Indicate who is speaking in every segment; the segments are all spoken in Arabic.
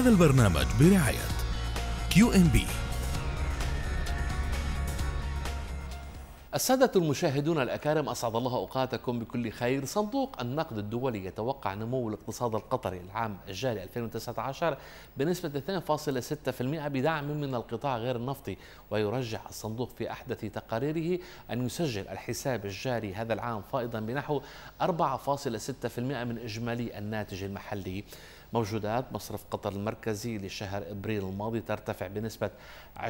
Speaker 1: هذا البرنامج برعاية كيو ام بي
Speaker 2: السادة المشاهدون الأكارم أسعد الله أوقاتكم بكل خير صندوق النقد الدولي يتوقع نمو الاقتصاد القطري العام الجاري 2019 بنسبة 2.6% بدعم من القطاع غير النفطي ويرجح الصندوق في أحدث تقاريره أن يسجل الحساب الجاري هذا العام فائضا بنحو 4.6% من إجمالي الناتج المحلي موجودات مصرف قطر المركزي لشهر ابريل الماضي ترتفع بنسبه 20%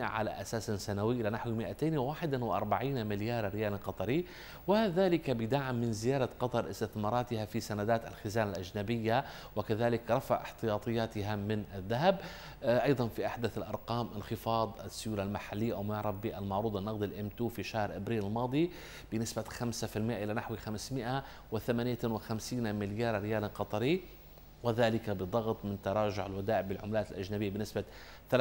Speaker 2: على اساس سنوي الى نحو 241 مليار ريال قطري وذلك بدعم من زياره قطر استثماراتها في سندات الخزانه الاجنبيه وكذلك رفع احتياطياتها من الذهب آه، ايضا في احدث الارقام انخفاض السيوله المحليه او ما يعرف بالمعروض النقدي الام 2 في شهر ابريل الماضي بنسبه 5% الى نحو 558 مليار ريال قطري وذلك بضغط من تراجع الودائع بالعملات الأجنبية بنسبة 23%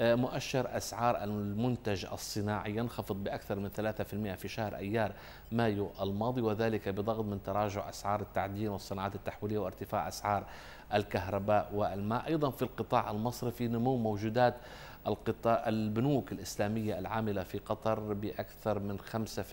Speaker 2: آه، مؤشر أسعار المنتج الصناعي ينخفض بأكثر من 3% في شهر أيار مايو الماضي وذلك بضغط من تراجع أسعار التعدين والصناعات التحويلية وارتفاع أسعار الكهرباء والماء أيضا في القطاع المصرفي نمو موجودات القطاع البنوك الإسلامية العاملة في قطر بأكثر من 5%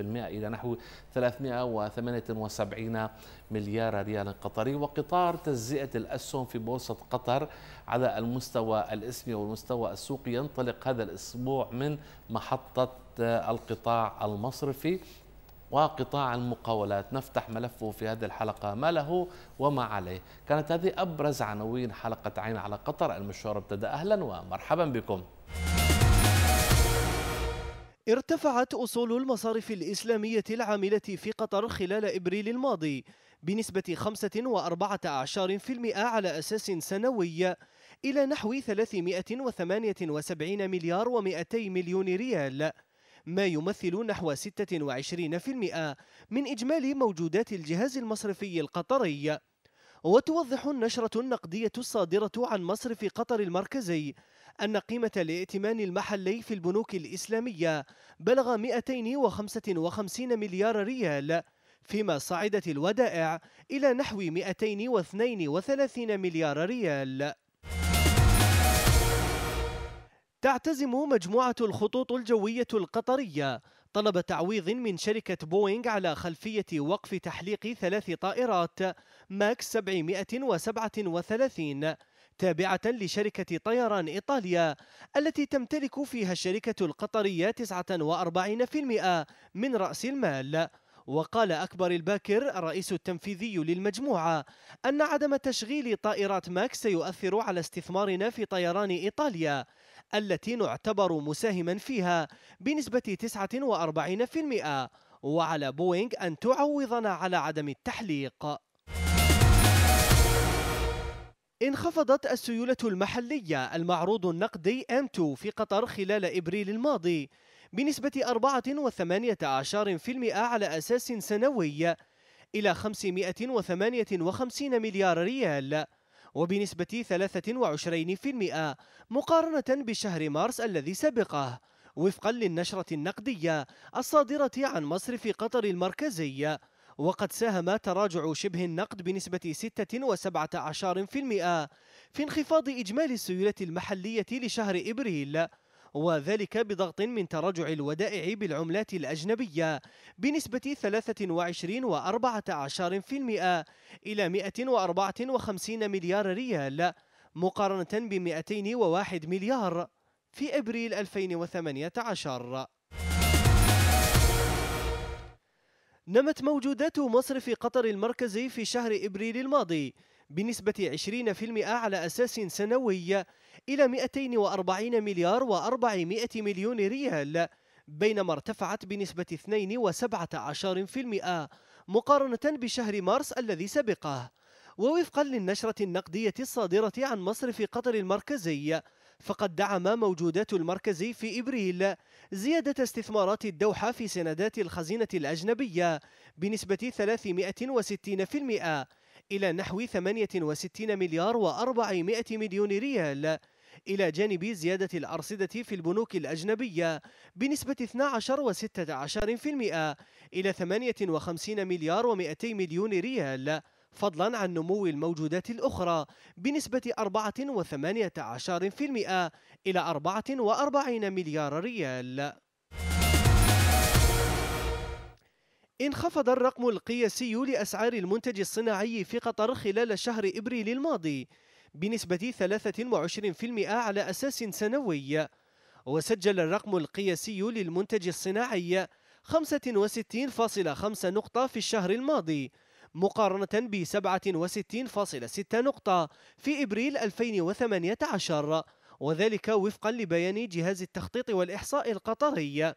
Speaker 2: إلى نحو 378 مليار ريال قطري وقطار تجزئة الأسهم في بورصة قطر على المستوى الاسمي والمستوى السوقي ينطلق هذا الأسبوع من محطة القطاع المصرفي وقطاع المقاولات نفتح ملفه في هذه الحلقة ما له وما عليه كانت هذه أبرز عناوين حلقة عين على قطر المشوار ابتدأ أهلا ومرحبا بكم
Speaker 3: ارتفعت أصول المصارف الإسلامية العاملة في قطر خلال إبريل الماضي بنسبة 5.14% على أساس سنوي إلى نحو 378 مليار و200 مليون ريال ما يمثل نحو 26% من إجمالي موجودات الجهاز المصرفي القطري وتوضح النشرة النقدية الصادرة عن مصرف قطر المركزي أن قيمة الائتمان المحلي في البنوك الإسلامية بلغ 255 مليار ريال فيما صعدت الودائع إلى نحو 232 مليار ريال تعتزم مجموعة الخطوط الجوية القطرية طلب تعويض من شركة بوينغ على خلفية وقف تحليق ثلاث طائرات ماكس 737 تابعة لشركة طيران إيطاليا التي تمتلك فيها الشركة القطرية 49% من رأس المال وقال أكبر الباكر الرئيس التنفيذي للمجموعة أن عدم تشغيل طائرات ماكس سيؤثر على استثمارنا في طيران إيطاليا التي نعتبر مساهما فيها بنسبة 49% وعلى بوينغ أن تعوضنا على عدم التحليق انخفضت السيولة المحلية المعروض النقدي M2 في قطر خلال إبريل الماضي بنسبة 4.18% على أساس سنوي إلى 558 مليار ريال وبنسبة 23% مقارنة بشهر مارس الذي سبقه وفقا للنشرة النقدية الصادرة عن مصرف قطر المركزي وقد ساهم تراجع شبه النقد بنسبة 6.17% في انخفاض إجمالي السيولة المحلية لشهر إبريل وذلك بضغط من تراجع الودائع بالعملات الأجنبية بنسبة 23 و14% إلى 154 مليار ريال مقارنة ب 201 مليار في أبريل 2018 نمت موجودات مصرف قطر المركزي في شهر إبريل الماضي بنسبة 20% على أساس سنوي إلى 240 مليار و400 مليون ريال بينما ارتفعت بنسبة 2.17% مقارنة بشهر مارس الذي سبقه ووفقا للنشرة النقدية الصادرة عن مصرف قطر المركزي فقد دعم موجودات المركز في إبريل زيادة استثمارات الدوحة في سندات الخزينة الأجنبية بنسبة 360% إلى نحو 68 مليار و400 مليون ريال إلى جانب زيادة الأرصدة في البنوك الأجنبية بنسبة 12 و16% إلى 58 مليار و200 مليون ريال فضلا عن نمو الموجودات الأخرى بنسبة 4 و18% إلى 44 مليار ريال انخفض الرقم القياسي لأسعار المنتج الصناعي في قطر خلال شهر إبريل الماضي بنسبة 23% على أساس سنوي وسجل الرقم القياسي للمنتج الصناعي 65.5 نقطة في الشهر الماضي مقارنة ب 67.6 نقطة في إبريل 2018 وذلك وفقا لبيان جهاز التخطيط والإحصاء القطري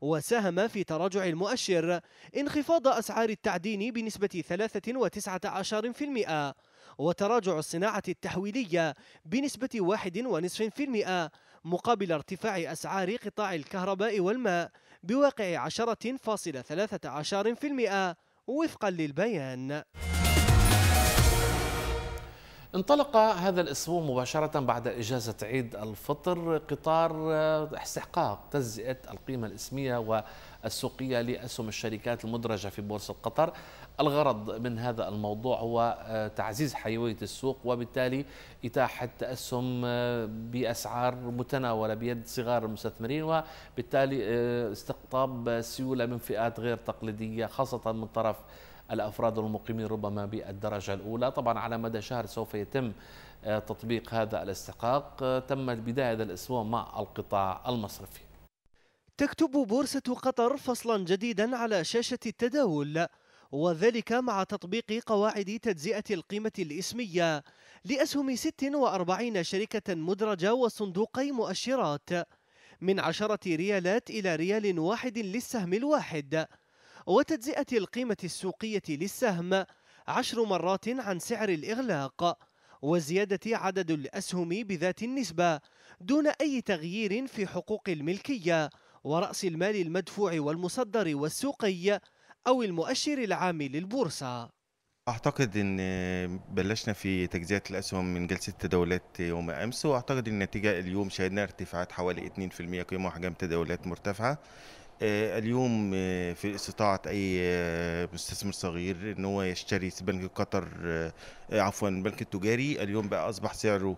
Speaker 3: وساهم في تراجع المؤشر انخفاض أسعار التعدين بنسبة 3.19% وتراجع الصناعة التحويلية بنسبة 1.5% مقابل ارتفاع أسعار قطاع الكهرباء والماء بواقع 10.13% وفقا للبيان
Speaker 2: انطلق هذا الأسبوع مباشرة بعد إجازة عيد الفطر قطار آه، استحقاق تجزئة القيمة الإسمية والسوقية لأسهم الشركات المدرجة في بورصة قطر الغرض من هذا الموضوع هو آه، تعزيز حيوية السوق وبالتالي إتاحة تاسهم آه، بأسعار متناولة بيد صغار المستثمرين وبالتالي استقطاب سيولة من فئات غير تقليدية خاصة من طرف الأفراد المقيمين ربما بالدرجة الأولى طبعا على مدى شهر سوف يتم آه، تطبيق هذا الاستحقاق آه، تم البداية هذا الأسبوع مع القطاع المصرفي
Speaker 3: تكتب بورصة قطر فصلا جديدا على شاشة التداول وذلك مع تطبيق قواعد تجزئة القيمة الإسمية لأسهم 46 شركة مدرجة وصندوقي مؤشرات من عشرة ريالات إلى ريال واحد للسهم الواحد وتجزئة القيمة السوقية للسهم عشر مرات عن سعر الإغلاق وزيادة عدد الأسهم بذات النسبة دون أي تغيير في حقوق الملكية ورأس المال المدفوع والمصدر والسوقي أو المؤشر العام للبورصة
Speaker 2: اعتقد ان بلشنا في تجزئه الاسهم من جلسه تداولات يوم امس واعتقد أن النتيجه اليوم شهدنا ارتفاعات حوالي 2% قيمه وحجم تداولات مرتفعه آه، اليوم آه، في استطاعة أي آه، مستثمر صغير إن هو يشتري بنك قطر عفوا البنك التجاري اليوم بقى أصبح سعره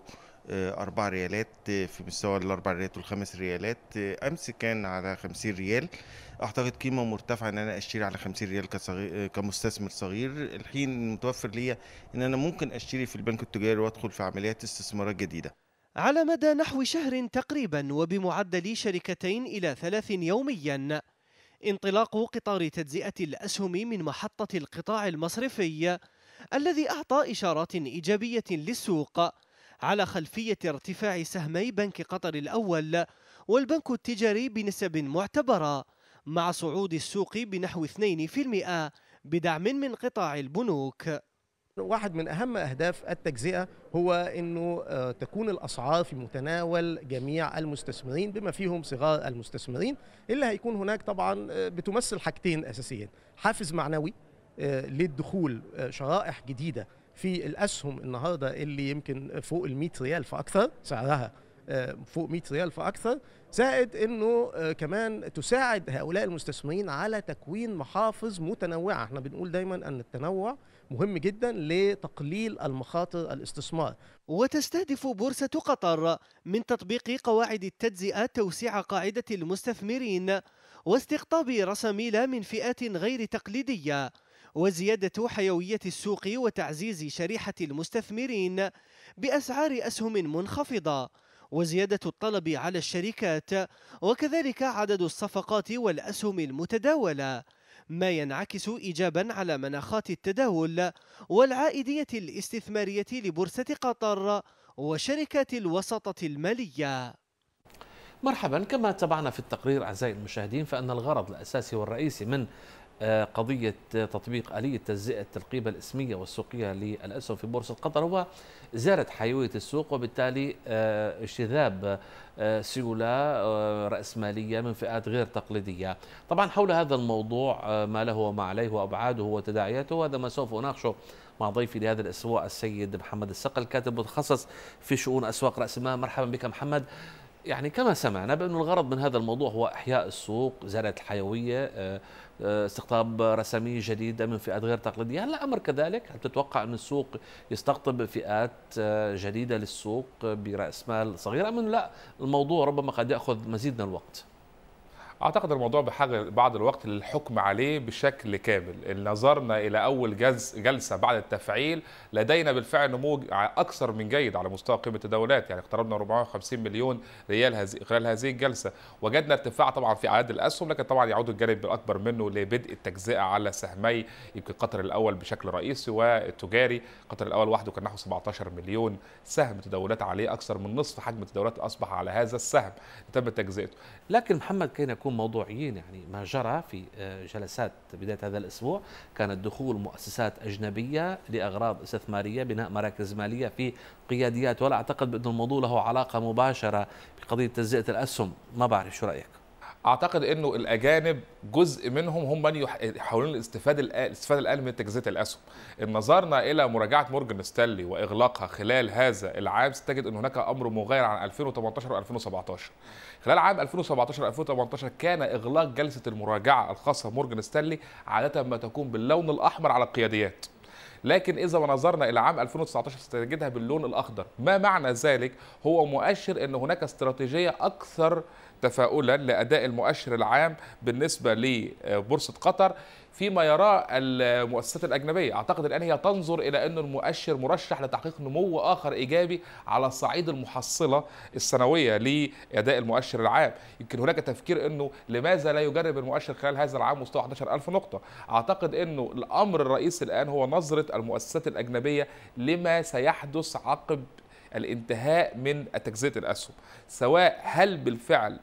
Speaker 2: أربع ريالات في مستوى الأربع ريالات والخمس ريالات أمس كان على خمسين ريال أعتقد قيمة مرتفعة إن أنا أشتري على خمسين ريال كصغير كمستثمر صغير الحين متوفر ليا إن أنا ممكن أشتري في البنك التجاري وأدخل في عمليات استثمارات جديدة
Speaker 3: على مدى نحو شهر تقريبا وبمعدل شركتين إلى ثلاث يوميا انطلاق قطار تجزئة الأسهم من محطة القطاع المصرفي الذي أعطى إشارات إيجابية للسوق على خلفية ارتفاع سهمي بنك قطر الأول والبنك التجاري بنسب معتبرة مع صعود السوق بنحو 2% بدعم من قطاع البنوك واحد من اهم اهداف التجزئه هو انه آه، تكون الاسعار في متناول جميع المستثمرين بما فيهم صغار المستثمرين اللي هيكون هناك طبعا آه، بتمثل حاجتين اساسيين حافز معنوي آه، للدخول شرائح جديده في الاسهم النهارده اللي يمكن فوق ال 100 ريال فاكثر سعرها فوق 100 ريال فاكثر زائد انه كمان تساعد هؤلاء المستثمرين على تكوين محافظ متنوعه احنا بنقول دايما ان التنوع مهم جدا لتقليل المخاطر الاستثمار وتستهدف بورصة قطر من تطبيق قواعد التجزئة توسيع قاعدة المستثمرين واستقطاب رساميل من فئات غير تقليدية وزيادة حيوية السوق وتعزيز شريحة المستثمرين بأسعار أسهم منخفضة وزيادة الطلب على الشركات وكذلك عدد الصفقات والأسهم المتداولة ما ينعكس إيجابا على مناخات التداول والعائدية الاستثمارية لبورصة قطر وشركات
Speaker 2: الوسطة المالية مرحبا كما تابعنا في التقرير أعزائي المشاهدين فأن الغرض الأساسي والرئيسي من آه، قضية آه، تطبيق آلية تجزئة القيمة الإسمية والسوقية للأسهم في بورصة قطر هو وزادت حيوية السوق وبالتالي آه، اجتذاب سيولة رأسمالية من فئات غير تقليدية طبعا حول هذا الموضوع ما له وما عليه وأبعاده وتداعياته هذا ما سوف أناقشه مع ضيفي لهذا الأسبوع السيد محمد السقل كاتب متخصص في شؤون أسواق رأس المال مرحبا بك محمد يعني كما سمعنا بأن الغرض من هذا الموضوع هو إحياء السوق زيادة الحيوية آه، آه، استقطاب رسامية جديدة من فئات غير تقليدية هل الأمر كذلك؟ هل تتوقع أن السوق يستقطب فئات آه، جديدة للسوق برأس مال صغير أم لا الموضوع ربما قد يأخذ مزيد من الوقت؟ اعتقد الموضوع
Speaker 1: بحاجه بعض الوقت للحكم عليه بشكل كامل ان نظرنا الى اول جلسه بعد التفعيل لدينا بالفعل نمو اكثر من جيد على مستوى قيمه التداولات يعني اقتربنا 450 مليون ريال هزي خلال هذه الجلسه وجدنا ارتفاع طبعا في اعداد الاسهم لكن طبعا يعود الجانب الاكبر منه لبدء التجزئه على سهمي يمكن قطر الاول بشكل رئيسي والتجاري قطر الاول وحده كان نحو 17 مليون سهم تداولات عليه اكثر من
Speaker 2: نصف حجم التداولات اصبح على هذا السهم تم تجزئته لكن محمد كان يكون نكون موضوعيين يعني ما جرى في آه، جلسات بداية هذا الأسبوع كانت دخول مؤسسات أجنبية لأغراض استثمارية بناء مراكز مالية في قياديات ولا أعتقد بأن الموضوع له علاقة مباشرة بقضية تجزئة الأسهم ما بعرف شو رأيك
Speaker 1: اعتقد انه الاجانب جزء منهم هم من يحاولون الاستفاده الاستفاده الاقل من تجزئه الاسهم. ان نظرنا الى مراجعه مورجن ستانلي واغلاقها خلال هذا العام ستجد ان هناك امر مغاير عن 2018 و2017. خلال عام 2017 2018 كان اغلاق جلسه المراجعه الخاصه بمورجن ستانلي عاده ما تكون باللون الاحمر على القياديات. لكن اذا نظرنا الى عام 2019 ستجدها باللون الاخضر ما معنى ذلك هو مؤشر ان هناك استراتيجيه اكثر تفاؤلا لاداء المؤشر العام بالنسبه لبورصه قطر فيما يراه المؤسسات الاجنبيه اعتقد الان هي تنظر الى ان المؤشر مرشح لتحقيق نمو اخر ايجابي على صعيد المحصله السنويه لاداء المؤشر العام يمكن هناك تفكير انه لماذا لا يجرب المؤشر خلال هذا العام مستوى 11000 نقطه اعتقد انه الامر الرئيسي الان هو نظره المؤسسات الاجنبيه لما سيحدث عقب الانتهاء من تجزئه الاسهم سواء هل بالفعل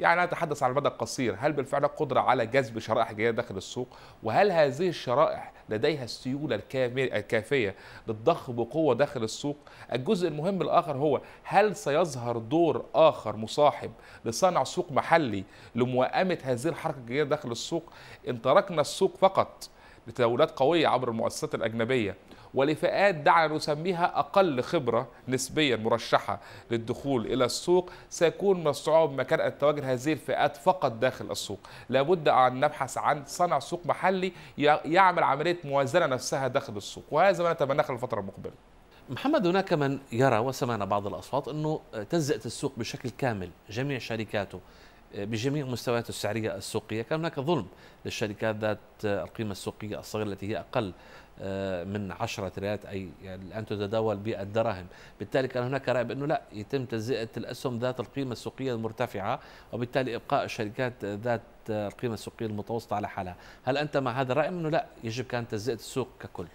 Speaker 1: يعني أتحدث على المدى القصير هل بالفعل قدرة على جذب شرائح جديدة داخل السوق وهل هذه الشرائح لديها السيولة الكافية للضخ بقوة داخل السوق الجزء المهم الآخر هو هل سيظهر دور آخر مصاحب لصانع سوق محلي لموائمة هذه الحركة الجديدة داخل السوق إن تركنا السوق فقط لتداولات قوية عبر المؤسسات الأجنبية ولفئات دعنا نسميها أقل خبرة نسبيا مرشحة للدخول إلى السوق سيكون من الصعوبة مكان التواجد هذه الفئات فقط داخل السوق لابد أن نبحث عن صنع سوق محلي يعمل عملية موازنة نفسها داخل
Speaker 2: السوق وهذا ما نتمناه خلال الفترة المقبلة محمد هناك من يرى وسمعنا بعض الأصوات أنه تنزئة السوق بشكل كامل جميع شركاته بجميع مستوياته السعرية السوقية كان هناك ظلم للشركات ذات القيمة السوقية الصغيرة التي هي أقل آه، من 10 ريالات أي يعني الآن تتداول بالدراهم بالتالي كان هناك رأي بأنه لا يتم تجزئة الأسهم ذات القيمة السوقية المرتفعة وبالتالي إبقاء الشركات ذات القيمة السوقية المتوسطة على حالها هل أنت مع هذا الرأي أنه لا يجب كان تجزئة السوق ككل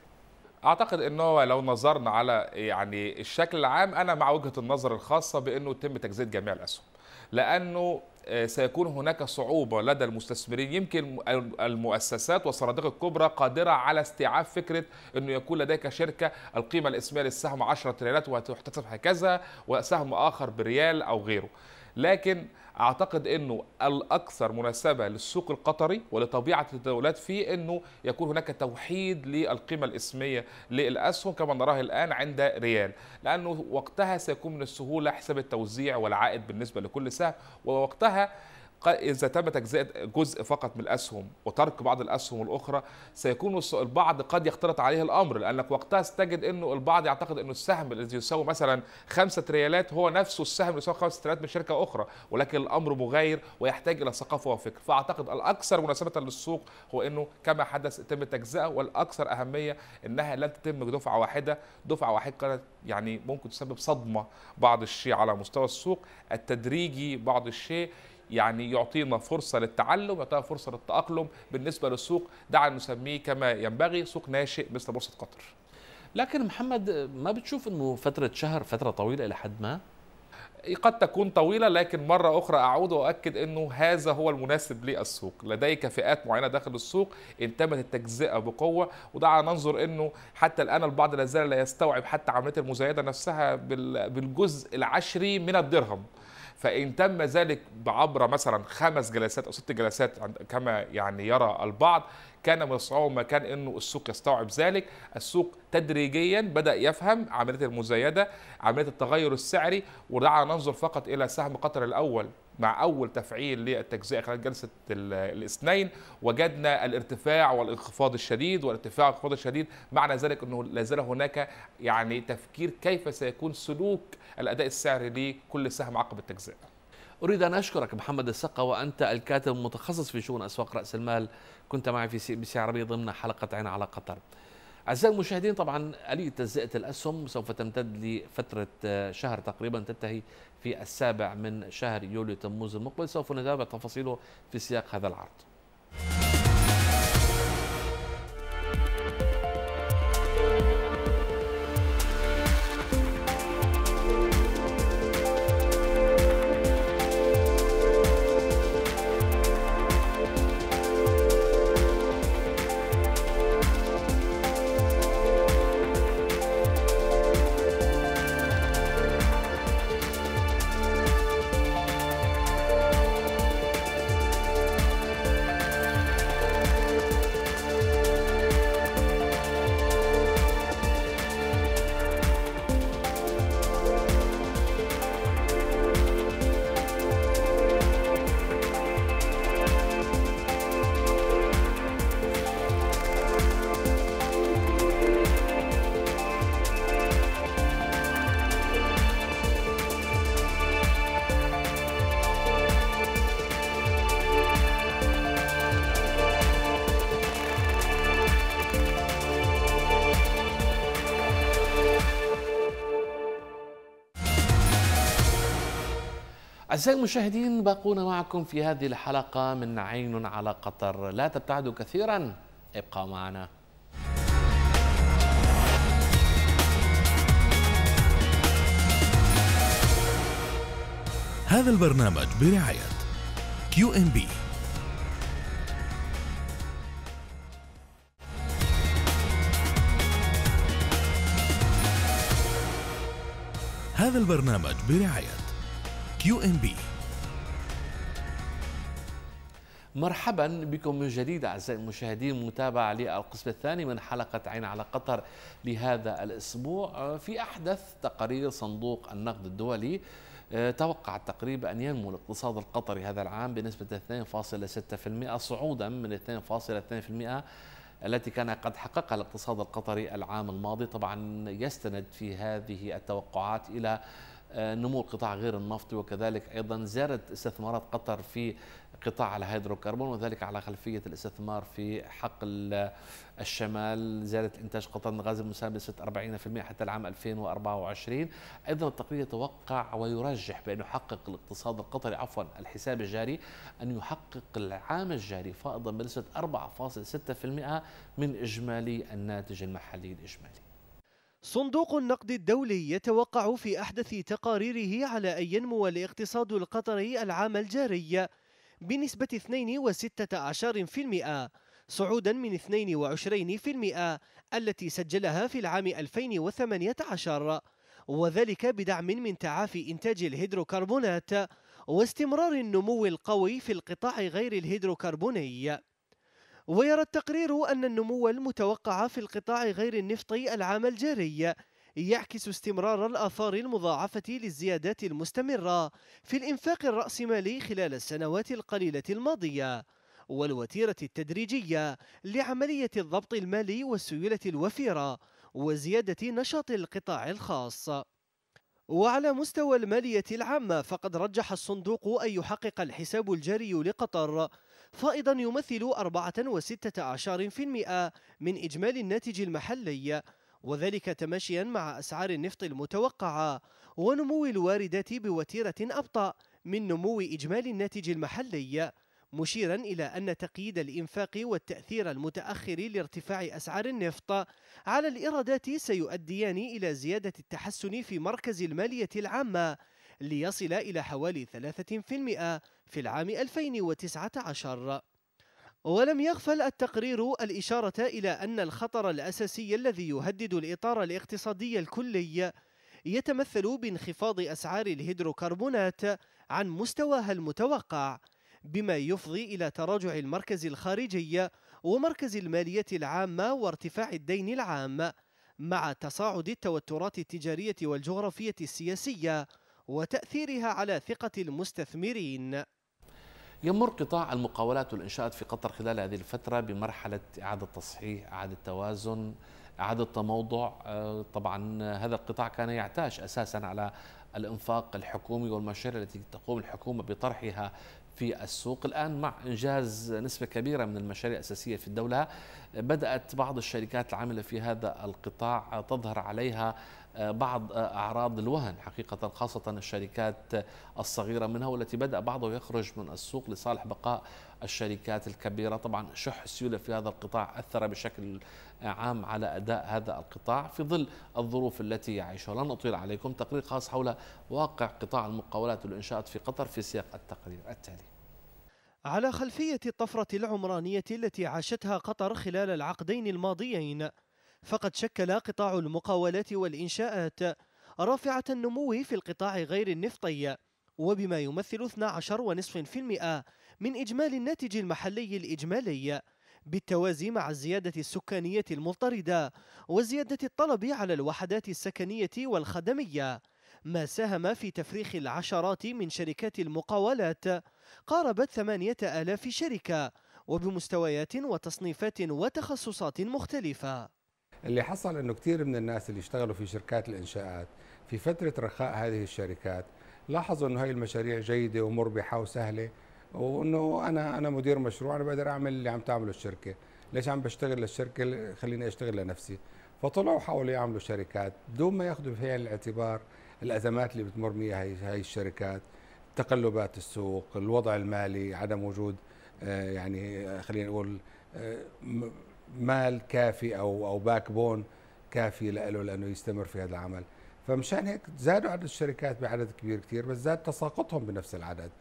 Speaker 1: اعتقد ان هو لو نظرنا على يعني الشكل العام انا مع وجهه النظر الخاصه بانه يتم تجزئه جميع الاسهم لانه آه، سيكون هناك صعوبة لدى المستثمرين يمكن المؤسسات والصناديق الكبرى قادرة على استيعاب فكرة أنه يكون لديك شركة القيمة الإسمية للسهم 10 ريالات وتحتسب هكذا وسهم آخر بريال أو غيره لكن اعتقد انه الاكثر مناسبه للسوق القطري ولطبيعه التداولات فيه انه يكون هناك توحيد للقيمه الاسميه للاسهم كما نراه الان عند ريال لانه وقتها سيكون من السهوله حساب التوزيع والعائد بالنسبه لكل سهم ووقتها إذا تم تجزئة جزء فقط من الأسهم وترك بعض الأسهم الأخرى سيكون البعض قد يختلط عليه الأمر لأنك وقتها ستجد أنه البعض يعتقد أنه السهم الذي يساوي مثلا 5 ريالات هو نفسه السهم اللي يساوي 5 ريالات من شركة أخرى ولكن الأمر مغاير ويحتاج إلى ثقافة وفكر فأعتقد الأكثر مناسبة للسوق هو أنه كما حدث تم التجزئة والأكثر أهمية أنها لن تتم دفعة واحدة دفعة واحدة يعني ممكن تسبب صدمة بعض الشيء على مستوى السوق التدريجي بعض الشيء يعني يعطينا فرصة للتعلم يعطينا فرصة للتأقلم بالنسبة للسوق دعنا نسميه كما ينبغي سوق ناشئ مثل بورصة قطر
Speaker 2: لكن محمد ما بتشوف انه فترة شهر فترة طويلة إلى حد ما؟
Speaker 1: قد تكون طويلة لكن مرة أخرى أعود وأؤكد أنه هذا هو المناسب للسوق لديك فئات معينة داخل السوق انتمت التجزئة بقوة ودعنا ننظر أنه حتى الآن البعض لا زال لا يستوعب حتى عملية المزايدة نفسها بالجزء العشري من الدرهم فإن تم ذلك عبر مثلا خمس جلسات أو ست جلسات كما يعني يرى البعض كان من ما مكان أنه السوق يستوعب ذلك السوق تدريجيا بدأ يفهم عملية المزايدة عملية التغير السعري ودعنا ننظر فقط إلى سهم قطر الأول مع اول تفعيل للتجزئه خلال جلسه الاثنين وجدنا الارتفاع والانخفاض الشديد والارتفاع والانخفاض الشديد معنى ذلك انه لا زال هناك يعني تفكير كيف سيكون سلوك الاداء السعري
Speaker 2: لكل سهم عقب التجزئه. اريد ان اشكرك محمد السقا وانت الكاتب المتخصص في شؤون اسواق راس المال كنت معي في سي بي سي عربي ضمن حلقه عين على قطر. أعزائي المشاهدين طبعا آلية تجزئة الأسهم سوف تمتد لفترة آه، شهر تقريبا تنتهي في السابع من شهر يوليو تموز المقبل سوف نتابع تفاصيله في سياق هذا العرض أعزائي المشاهدين باقونا معكم في هذه الحلقة من عين على قطر لا تبتعدوا كثيرا ابقوا معنا
Speaker 1: هذا البرنامج برعاية كيو ام بي هذا البرنامج برعايه كيو ام بي
Speaker 2: مرحبا بكم من جديد اعزائي المشاهدين متابعه للقسم الثاني من حلقه عين على قطر لهذا الاسبوع في احدث تقارير صندوق النقد الدولي آه، توقع التقريب أن ينمو الاقتصاد القطري هذا العام بنسبة 2.6% صعودا من 2.2% التي كان قد حققها الاقتصاد القطري العام الماضي طبعا يستند في هذه التوقعات إلى آه، نمو القطاع غير النفطي وكذلك أيضا زادت استثمارات قطر في قطاع الهيدروكربون وذلك على خلفية الاستثمار في حقل الشمال زادت إنتاج قطر الغاز المسام ب 46% حتى العام 2024 أيضا التقرير يتوقع ويرجح بأن يحقق الاقتصاد القطري عفوا الحساب الجاري أن يحقق العام الجاري فائضا بنسبة 4.6% من إجمالي الناتج المحلي الإجمالي صندوق النقد الدولي يتوقع في أحدث تقاريره
Speaker 3: على أن ينمو الاقتصاد القطري العام الجاري بنسبة 2.16% صعودا من 22% التي سجلها في العام 2018 وذلك بدعم من تعافي إنتاج الهيدروكربونات واستمرار النمو القوي في القطاع غير الهيدروكربوني ويرى التقرير أن النمو المتوقع في القطاع غير النفطي العام الجاري يعكس استمرار الآثار المضاعفة للزيادات المستمرة في الإنفاق الرأسمالي خلال السنوات القليلة الماضية والوتيرة التدريجية لعملية الضبط المالي والسيولة الوفيرة وزيادة نشاط القطاع الخاص وعلى مستوى المالية العامة فقد رجح الصندوق أن يحقق الحساب الجاري لقطر فائضا يمثل 14.6% من إجمالي الناتج المحلي وذلك تماشيا مع أسعار النفط المتوقعة ونمو الواردات بوتيرة أبطأ من نمو إجمالي الناتج المحلي مشيرا إلى أن تقييد الإنفاق والتأثير المتأخر لارتفاع أسعار النفط على الإيرادات سيؤديان إلى زيادة التحسن في مركز المالية العامة ليصل إلى حوالي 3% في العام 2019 ولم يغفل التقرير الإشارة إلى أن الخطر الأساسي الذي يهدد الإطار الاقتصادي الكلي يتمثل بانخفاض أسعار الهيدروكربونات عن مستواها المتوقع بما يفضي إلى تراجع المركز الخارجي ومركز المالية العامة وارتفاع الدين العام مع تصاعد التوترات التجارية والجغرافية السياسية
Speaker 2: وتأثيرها على ثقة المستثمرين يمر قطاع المقاولات والإنشاءات في قطر خلال هذه الفترة بمرحلة إعادة تصحيح إعادة توازن إعادة تموضع آه، طبعا هذا القطاع كان يعتاش أساسا على الانفاق الحكومي والمشاريع التي تقوم الحكومه بطرحها في السوق الآن مع إنجاز نسبة كبيرة من المشاريع الأساسية في الدولة بدأت بعض الشركات العاملة في هذا القطاع تظهر عليها آه، بعض آه، أعراض الوهن حقيقة خاصة الشركات الصغيرة منها والتي بدأ بعضه يخرج من السوق لصالح بقاء الشركات الكبيرة طبعا شح السيولة في هذا القطاع أثر بشكل عام على أداء هذا القطاع في ظل الظروف التي يعيشها لن أطيل عليكم تقرير خاص حول واقع قطاع المقاولات والإنشاءات في قطر في سياق التقرير التالي على خلفية الطفرة
Speaker 3: العمرانية التي عاشتها قطر خلال العقدين الماضيين فقد شكل قطاع المقاولات والإنشاءات رافعة النمو في القطاع غير النفطي وبما يمثل 12.5% من إجمالي الناتج المحلي الإجمالي بالتوازي مع الزيادة السكانية المضطردة وزيادة الطلب على الوحدات السكنية والخدمية ما ساهم في تفريخ العشرات من شركات المقاولات قاربت ثمانية آلاف شركة وبمستويات وتصنيفات وتخصصات مختلفة اللي حصل
Speaker 1: انه كثير من الناس اللي اشتغلوا في شركات الانشاءات في فتره رخاء هذه الشركات لاحظوا انه هاي المشاريع جيده ومربحه وسهله وانه انا انا مدير مشروع انا بقدر اعمل اللي عم تعمله الشركه ليش عم بشتغل للشركه خليني اشتغل لنفسي فطلعوا حاولوا يعملوا شركات دون ما ياخذوا عين الاعتبار الازمات اللي بتمر بها هاي الشركات تقلبات السوق الوضع المالي عدم وجود آه، يعني آه، خلينا نقول آه، مال كافي او او باك بون كافي له لانه يستمر في هذا العمل فمشان هيك زادوا عدد الشركات بعدد كبير كثير بس زاد تساقطهم بنفس العدد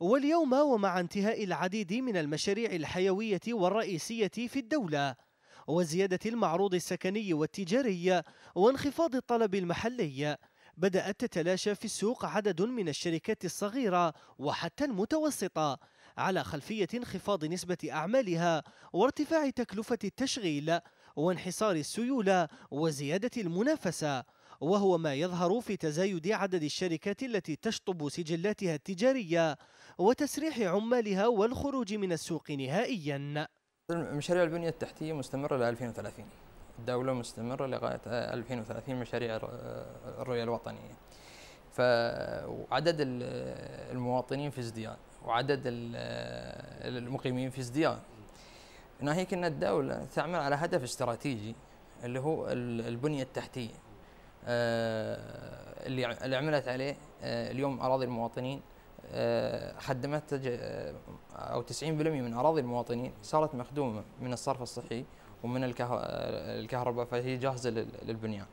Speaker 1: واليوم ومع انتهاء العديد من المشاريع
Speaker 3: الحيوية والرئيسية في الدولة وزيادة المعروض السكني والتجاري وانخفاض الطلب المحلي بدأت تتلاشى في السوق عدد من الشركات الصغيرة وحتى المتوسطة على خلفية انخفاض نسبة أعمالها وارتفاع تكلفة التشغيل وانحصار السيولة وزيادة المنافسة وهو ما يظهر في تزايد عدد الشركات التي تشطب سجلاتها التجارية وتسريح عمالها والخروج من السوق نهائيا مشاريع البنية التحتية مستمرة ل 2030 الدولة مستمرة لغاية 2030 مشاريع الرؤية الوطنية فعدد المواطنين في ازدياد وعدد المقيمين في ازدياد ناهيك ان الدوله تعمل على هدف استراتيجي اللي هو البنيه التحتيه آه، اللي اللي عملت عليه آه، اليوم اراضي المواطنين آه، خدمت او 90% من اراضي المواطنين صارت مخدومه من الصرف الصحي ومن الكهرباء فهي جاهزه للبنيان.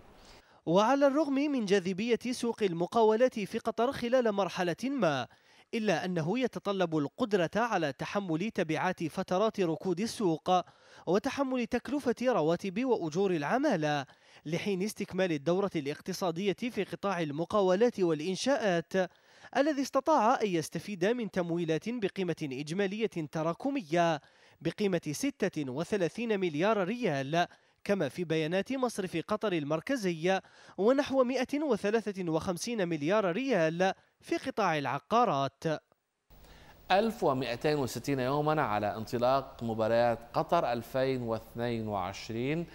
Speaker 3: وعلى الرغم من جاذبيه سوق المقاولات في قطر خلال مرحله ما إلا أنه يتطلب القدرة على تحمل تبعات فترات ركود السوق وتحمل تكلفة رواتب وأجور العمالة لحين استكمال الدورة الاقتصادية في قطاع المقاولات والإنشاءات الذي استطاع أن يستفيد من تمويلات بقيمة إجمالية تراكمية بقيمة 36 مليار ريال كما في بيانات مصرف قطر المركزي ونحو 153 مليار ريال
Speaker 2: في قطاع العقارات 1260 يوما على انطلاق مباريات قطر 2022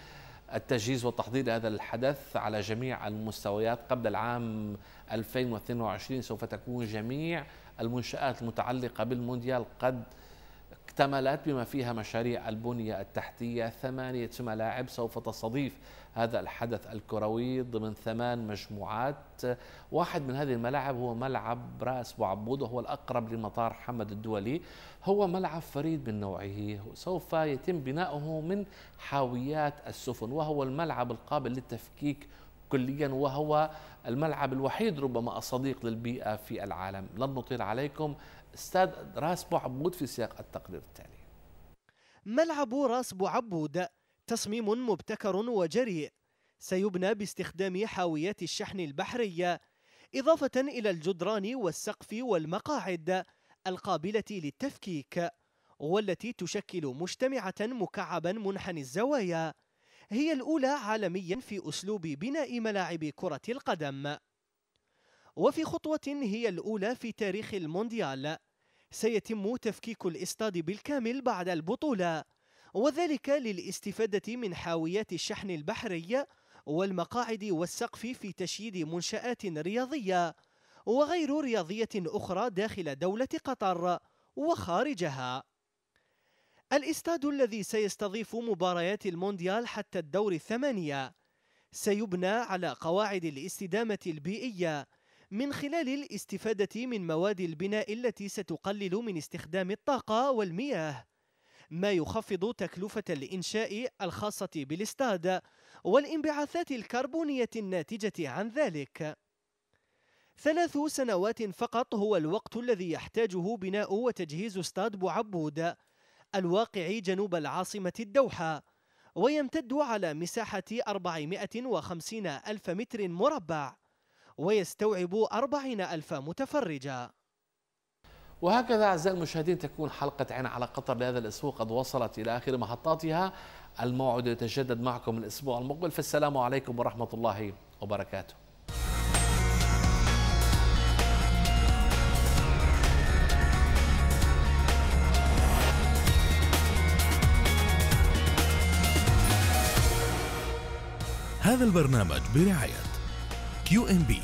Speaker 2: التجهيز والتحضير لهذا الحدث على جميع المستويات قبل العام 2022 سوف تكون جميع المنشآت المتعلقة بالمونديال قد اكتملت بما فيها مشاريع البنية التحتية ثمانية ملاعب سوف تستضيف هذا الحدث الكروي ضمن ثمان مجموعات واحد من هذه الملاعب هو ملعب راس وعبود وهو الأقرب لمطار حمد الدولي هو ملعب فريد من نوعه سوف يتم بناؤه من حاويات السفن وهو الملعب القابل للتفكيك كليا وهو الملعب الوحيد ربما الصديق للبيئة في العالم لن نطيل عليكم استاذ راس بو عبود في سياق التقرير التالي
Speaker 3: ملعب راس بو عبود تصميم مبتكر وجريء سيبنى باستخدام حاويات الشحن البحريه اضافه الى الجدران والسقف والمقاعد القابله للتفكيك والتي تشكل مجتمعه مكعبا منحني الزوايا هي الاولى عالميا في اسلوب بناء ملاعب كره القدم وفي خطوة هي الأولى في تاريخ المونديال سيتم تفكيك الإصطاد بالكامل بعد البطولة وذلك للاستفادة من حاويات الشحن البحري والمقاعد والسقف في تشييد منشآت رياضية وغير رياضية أخرى داخل دولة قطر وخارجها الاستاد الذي سيستضيف مباريات المونديال حتى الدور الثمانية سيبنى على قواعد الاستدامة البيئية من خلال الاستفادة من مواد البناء التي ستقلل من استخدام الطاقة والمياه ما يخفض تكلفة الإنشاء الخاصة بالاستاد والانبعاثات الكربونية الناتجة عن ذلك ثلاث سنوات فقط هو الوقت الذي يحتاجه بناء وتجهيز استاد بوعبود الواقع جنوب العاصمة الدوحة ويمتد على مساحة 450 ألف متر مربع ويستوعب أربعين ألف
Speaker 2: متفرجا وهكذا أعزائي المشاهدين تكون حلقة عين على قطر لهذا الأسبوع قد وصلت إلى آخر محطاتها الموعد يتجدد معكم الأسبوع المقبل فالسلام عليكم ورحمة الله وبركاته
Speaker 1: هذا البرنامج برعايه QMB.